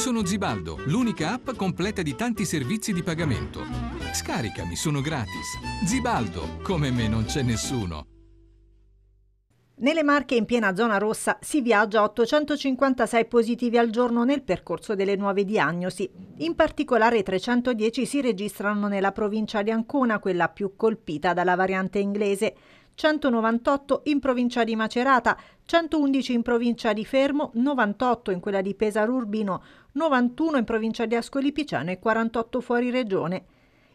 Sono Zibaldo, l'unica app completa di tanti servizi di pagamento. Scaricami, sono gratis. Zibaldo, come me non c'è nessuno. Nelle Marche in piena zona rossa si viaggia 856 positivi al giorno nel percorso delle nuove diagnosi. In particolare 310 si registrano nella provincia di Ancona, quella più colpita dalla variante inglese. 198 in provincia di Macerata, 111 in provincia di Fermo, 98 in quella di Pesaro Urbino, 91 in provincia di Ascoli Piceno e 48 fuori regione.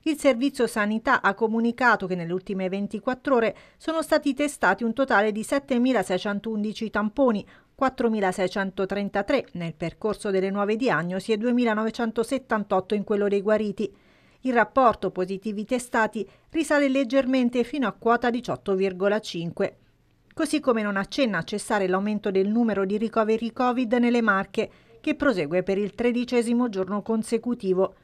Il Servizio Sanità ha comunicato che nelle ultime 24 ore sono stati testati un totale di 7.611 tamponi, 4.633 nel percorso delle nuove diagnosi e 2.978 in quello dei guariti. Il rapporto positivi testati risale leggermente fino a quota 18,5. Così come non accenna a cessare l'aumento del numero di ricoveri Covid nelle Marche, che prosegue per il tredicesimo giorno consecutivo.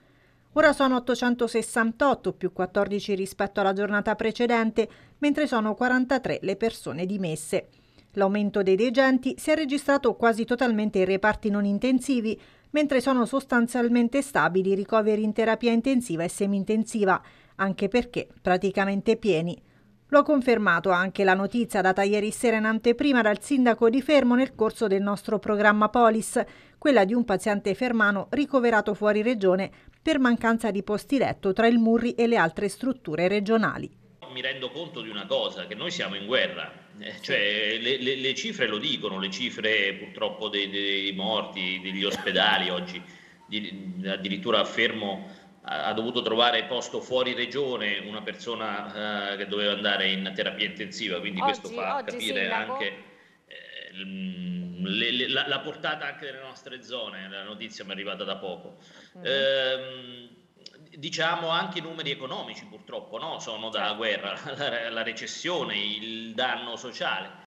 Ora sono 868 più 14 rispetto alla giornata precedente, mentre sono 43 le persone dimesse. L'aumento dei degenti si è registrato quasi totalmente in reparti non intensivi, mentre sono sostanzialmente stabili i ricoveri in terapia intensiva e semi-intensiva, anche perché praticamente pieni. Lo ha confermato anche la notizia data ieri sera in anteprima dal sindaco di Fermo nel corso del nostro programma Polis, quella di un paziente fermano ricoverato fuori regione per mancanza di posti letto tra il Murri e le altre strutture regionali mi rendo conto di una cosa, che noi siamo in guerra, eh, cioè, le, le, le, cifre lo dicono, le cifre purtroppo dei, dei morti, degli ospedali oggi, di, addirittura affermo ha, ha, dovuto trovare posto fuori regione una persona eh, che doveva andare in terapia intensiva, quindi oggi, questo fa capire sì, anche... Eh, mm, le, le, la, la, portata anche delle nostre zone, la notizia mi è arrivata da poco. Mm. Ehm, diciamo anche i numeri economici purtroppo no? sono da certo. guerra, la, la recessione, il danno sociale.